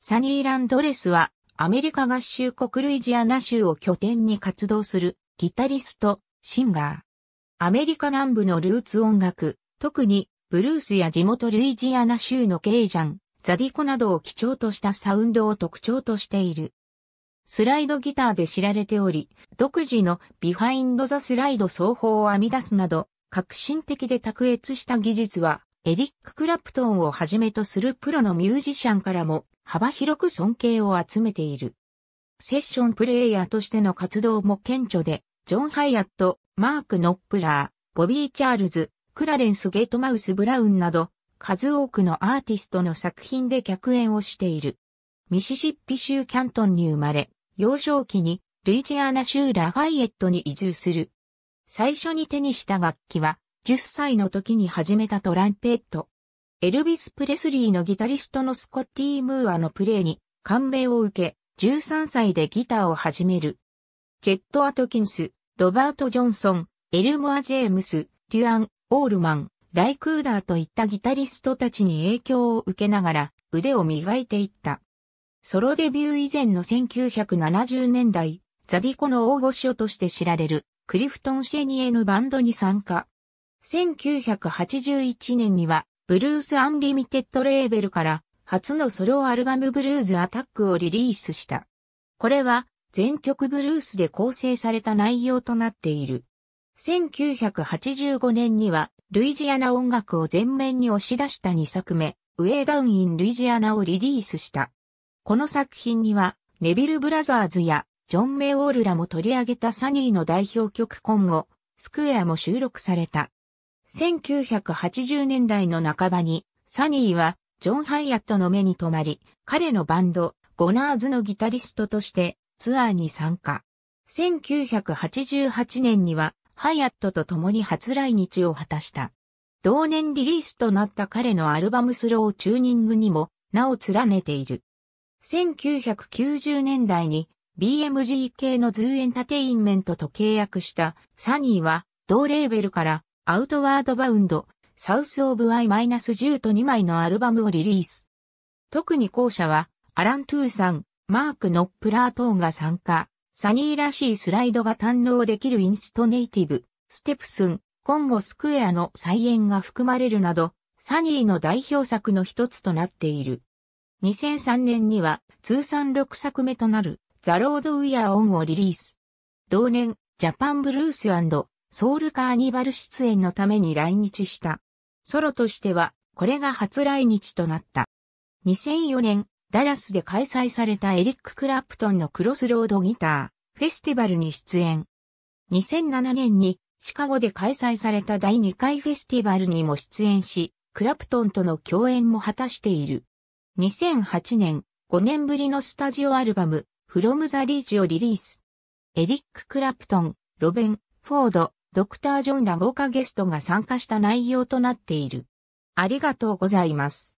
サニーランドレスはアメリカ合衆国ルイジアナ州を拠点に活動するギタリスト、シンガー。アメリカ南部のルーツ音楽、特にブルースや地元ルイジアナ州のケイジャン、ザディコなどを基調としたサウンドを特徴としている。スライドギターで知られており、独自のビハインドザスライド奏法を編み出すなど、革新的で卓越した技術は、エリック・クラプトンをはじめとするプロのミュージシャンからも幅広く尊敬を集めている。セッションプレイヤーとしての活動も顕著で、ジョン・ハイアット、マーク・ノップラー、ボビー・チャールズ、クラレンス・ゲートマウス・ブラウンなど、数多くのアーティストの作品で客演をしている。ミシシッピ州キャントンに生まれ、幼少期にルイジアナ州ラファイエットに移住する。最初に手にした楽器は、10歳の時に始めたトランペット。エルビス・プレスリーのギタリストのスコッティ・ムーアのプレーに感銘を受け、13歳でギターを始める。ジェット・アトキンス、ロバート・ジョンソン、エルモア・ジェームス、デュアン、オールマン、ライクーダーといったギタリストたちに影響を受けながら腕を磨いていった。ソロデビュー以前の1970年代、ザディコの大御所として知られるクリフトン・シェニエのバンドに参加。1981年にはブルース・アンリミテッドレーベルから初のソロアルバムブルーズ・アタックをリリースした。これは全曲ブルースで構成された内容となっている。1985年にはルイジアナ音楽を全面に押し出した2作目、ウェイダウン・イン・ルイジアナをリリースした。この作品にはネビル・ブラザーズやジョン・メイ・オールらも取り上げたサニーの代表曲今後、スクエアも収録された。1980年代の半ばに、サニーは、ジョン・ハイアットの目に留まり、彼のバンド、ゴナーズのギタリストとして、ツアーに参加。1988年には、ハイアットと共に初来日を果たした。同年リリースとなった彼のアルバムスローチューニングにも、名を連ねている。1990年代に BMG 系のズーエンタテインメントと契約したサニーは同レーベルからアウトワードバウンド、サウスオブアイマイナ -10 と2枚のアルバムをリリース。特に後者は、アラン・トゥーさん、マーク・ノップラートーンが参加、サニーらしいスライドが堪能できるインストネイティブ、ステプスン、コンゴスクエアの再演が含まれるなど、サニーの代表作の一つとなっている。2003年には通算6作目となるザ・ロード・ウィア・オンをリリース。同年、ジャパン・ブルースソウルカーニバル出演のために来日した。ソロとしては、これが初来日となった。2004年、ダラスで開催されたエリック・クラプトンのクロスロードギター、フェスティバルに出演。2007年に、シカゴで開催された第2回フェスティバルにも出演し、クラプトンとの共演も果たしている。2008年、5年ぶりのスタジオアルバム、フロムザリージをリリース。エリック・クラプトン、ロベン、フォード、ドクター・ジョンら豪華ゲストが参加した内容となっている。ありがとうございます。